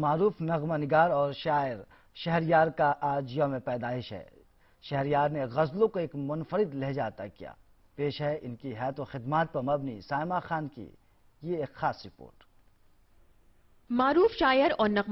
मरूफ नगमा नगार और शायर शहरियार का आज यौम पैदाइश है शहरियार ने गजलों को एक मुनफरद लहजा अदा किया पेश है इनकी है तो खदमात पर मबनी सायमा खान की ये एक खास रिपोर्ट मरूफ शायर और नगमा